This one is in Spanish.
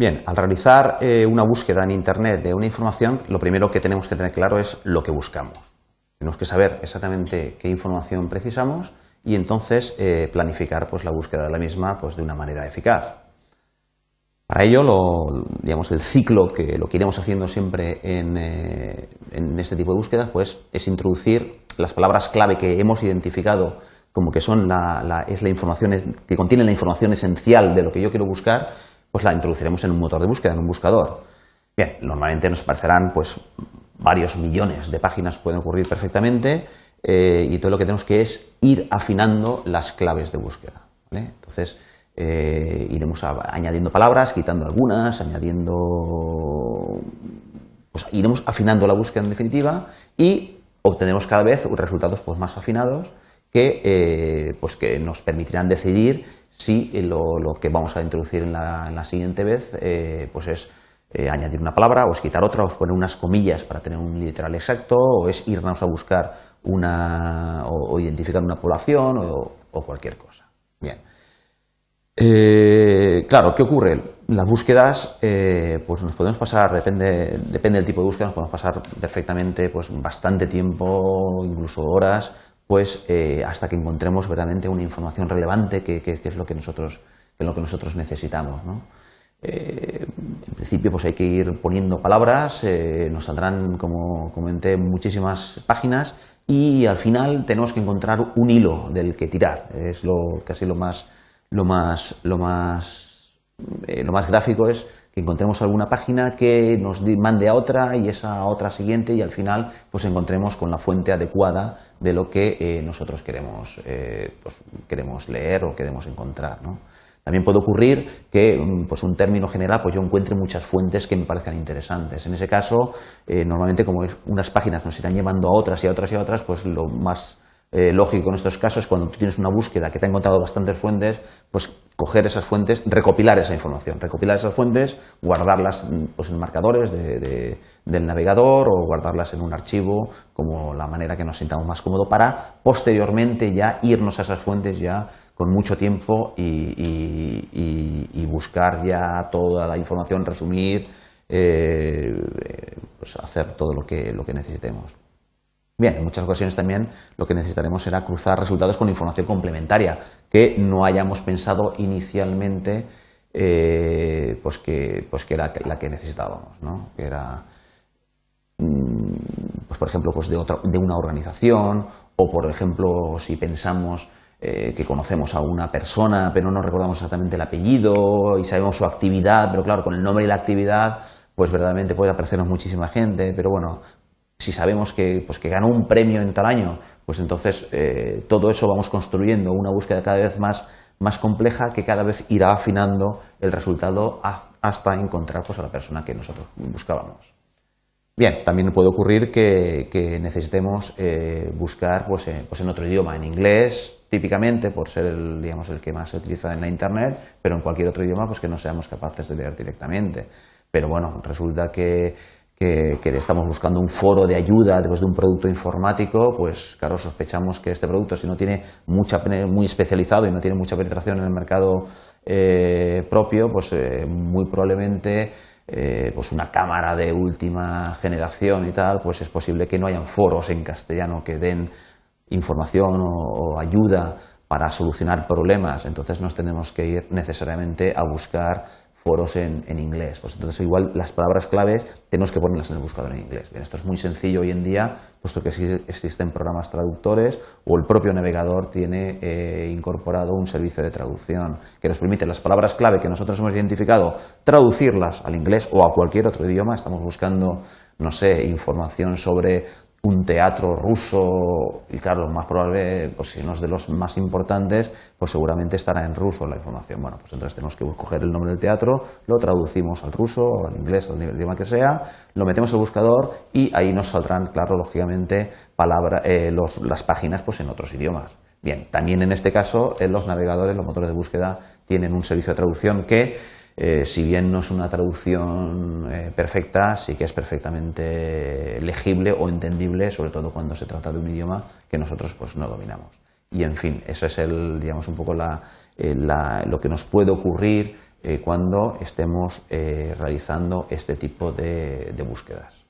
Bien, al realizar eh, una búsqueda en Internet de una información, lo primero que tenemos que tener claro es lo que buscamos. Tenemos que saber exactamente qué información precisamos y entonces eh, planificar pues, la búsqueda de la misma pues, de una manera eficaz. Para ello, digamos, el ciclo que lo que iremos haciendo siempre en, eh, este tipo de búsquedas pues, es introducir las palabras clave que hemos identificado como que son la información que contienen la información esencial de lo que yo quiero buscar pues la introduciremos en un motor de búsqueda, en un buscador. Bien, normalmente nos aparecerán pues varios millones de páginas, pueden ocurrir perfectamente, eh, y todo lo que tenemos que es ir afinando las claves de búsqueda. Entonces, eh, iremos añadiendo palabras, quitando algunas, añadiendo. Pues iremos afinando la búsqueda en definitiva y obtenemos cada vez resultados pues, más afinados que, eh, pues que nos permitirán decidir si eh, lo, que vamos a introducir en la, siguiente vez eh, pues es añadir una palabra o es quitar otra o poner unas comillas para tener un literal exacto o es irnos a buscar una o, identificar una población o, cualquier cosa. Bien. claro, ¿qué ocurre? Las búsquedas, pues nos podemos pasar, depende, depende del tipo de búsqueda, nos podemos pasar perfectamente, pues bastante tiempo, incluso horas, pues eh, hasta que encontremos verdaderamente una información relevante que, es lo que nosotros, lo que nosotros necesitamos. Eh, en principio, pues hay que ir poniendo palabras, eh, nos saldrán, como comenté, muchísimas páginas y al final tenemos que encontrar un hilo del que tirar. Es lo casi lo más, lo más, lo más, lo más gráfico es que encontremos alguna página que nos mande a otra y esa a otra siguiente y al final pues encontremos con la fuente adecuada de lo que eh, nosotros queremos, eh, pues, queremos leer o queremos encontrar. También puede ocurrir que mm, pues un término general pues yo encuentre muchas fuentes que me parezcan interesantes. En ese caso, eh, normalmente como unas páginas nos irán llevando a otras y a otras y a otras, pues lo más eh, lógico en estos casos, cuando tú tienes una búsqueda que te ha encontrado bastantes fuentes, pues coger esas fuentes, recopilar esa información, recopilar esas fuentes, guardarlas mm, pues, en marcadores del navegador o guardarlas en un archivo, como la manera que nos sintamos más cómodo, para posteriormente ya irnos a esas fuentes ya con mucho tiempo y, buscar ya toda la información, resumir, eh, eh, pues hacer todo lo que, lo que necesitemos. Bien, en muchas ocasiones también lo que necesitaremos será cruzar resultados con información complementaria que no hayamos pensado inicialmente eh, pues que, pues que era la que necesitábamos, ¿no? que era, mm, pues por ejemplo, pues de, otra, de una organización o, por ejemplo, si pensamos eh, que conocemos a una persona pero no nos recordamos exactamente el apellido y sabemos su actividad, pero claro, con el nombre y la actividad pues verdaderamente puede aparecernos muchísima gente, pero bueno, si sabemos que, pues, ganó un premio en tal año, pues entonces eh, todo eso vamos construyendo una búsqueda cada vez más, más compleja que cada vez irá afinando el resultado hasta encontrar pues, a la persona que nosotros buscábamos. Bien, también puede ocurrir que, necesitemos eh, buscar pues, eh, pues en otro idioma, en inglés típicamente, por ser el, digamos, el que más se utiliza en la Internet, pero en cualquier otro idioma pues, que no seamos capaces de leer directamente. Pero bueno, resulta que que, estamos buscando un foro de ayuda después de un producto informático, pues claro, sospechamos que este producto, si no tiene mucha, muy especializado y no tiene mucha penetración en el mercado eh, propio, pues eh, muy probablemente eh, pues una cámara de última generación y tal, pues es posible que no hayan foros en castellano que den información o ayuda para solucionar problemas. Entonces nos tenemos que ir necesariamente a buscar foros en, en, inglés. Pues entonces igual las palabras claves tenemos que ponerlas en el buscador en inglés. esto es muy sencillo hoy en día, puesto que existen programas traductores o el propio navegador tiene eh, incorporado un servicio de traducción que nos permite las palabras clave que nosotros hemos identificado traducirlas al inglés o a cualquier otro idioma. Estamos buscando, no sé, información sobre un teatro ruso, y claro, más probable, pues si uno es de los más importantes, pues seguramente estará en ruso la información. Bueno, pues entonces tenemos que coger el nombre del teatro, lo traducimos al ruso, o al inglés, o al idioma que sea, lo metemos al buscador y ahí nos saldrán, claro, lógicamente, eh, las páginas pues en otros idiomas. Bien, también en este caso, eh, los navegadores, los motores de búsqueda tienen un servicio de traducción que eh, si bien no es una traducción eh, perfecta, sí que es perfectamente legible o entendible, sobre todo cuando se trata de un idioma que nosotros pues, no dominamos. Y en fin, eso es el, digamos, un poco la, eh, lo que nos puede ocurrir cuando estemos realizando este tipo de búsquedas.